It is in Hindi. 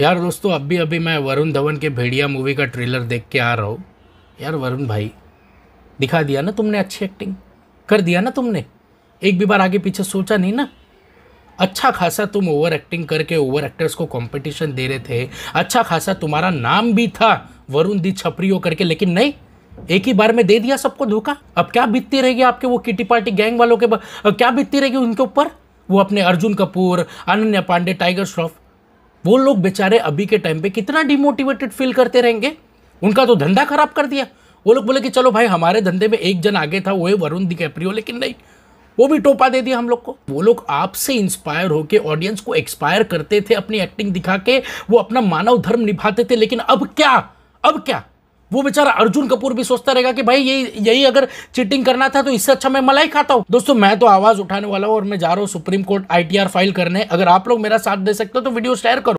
यार दोस्तों अभी अभी मैं वरुण धवन के भेड़िया मूवी का ट्रेलर देख के आ रहा हूँ यार वरुण भाई दिखा दिया ना तुमने अच्छी एक्टिंग कर दिया ना तुमने एक भी बार आगे पीछे सोचा नहीं ना अच्छा खासा तुम ओवर एक्टिंग करके ओवर एक्टर्स को कंपटीशन दे रहे थे अच्छा खासा तुम्हारा नाम भी था वरुण दी छपरी करके लेकिन नहीं एक ही बार में दे दिया सबको धोखा अब क्या बीतती रहेगी आपके वो किटी पार्टी गैंग वालों के क्या बीतती रहेगी उनके ऊपर वो अपने अर्जुन कपूर अनन्या पांडे टाइगर श्रॉफ वो लोग बेचारे अभी के टाइम पे कितना डिमोटिवेटेड फील करते रहेंगे उनका तो धंधा खराब कर दिया वो लोग बोले कि चलो भाई हमारे धंधे में एक जन आगे था वो है वरुण कैप्रियो लेकिन नहीं वो भी टोपा दे दिया हम लोग को वो लोग आपसे इंस्पायर होके ऑडियंस को एक्सपायर करते थे अपनी एक्टिंग दिखा के वो अपना मानव धर्म निभाते थे लेकिन अब क्या अब क्या वो बेचारा अर्जुन कपूर भी सोचता रहेगा कि भाई यही यही अगर चीटिंग करना था तो इससे अच्छा मैं मलाई खाता हूँ दोस्तों मैं तो आवाज उठाने वाला हूँ और मैं जा रहा हूँ सुप्रीम कोर्ट आईटीआर फाइल करने अगर आप लोग मेरा साथ दे सकते हो तो वीडियो शेयर करो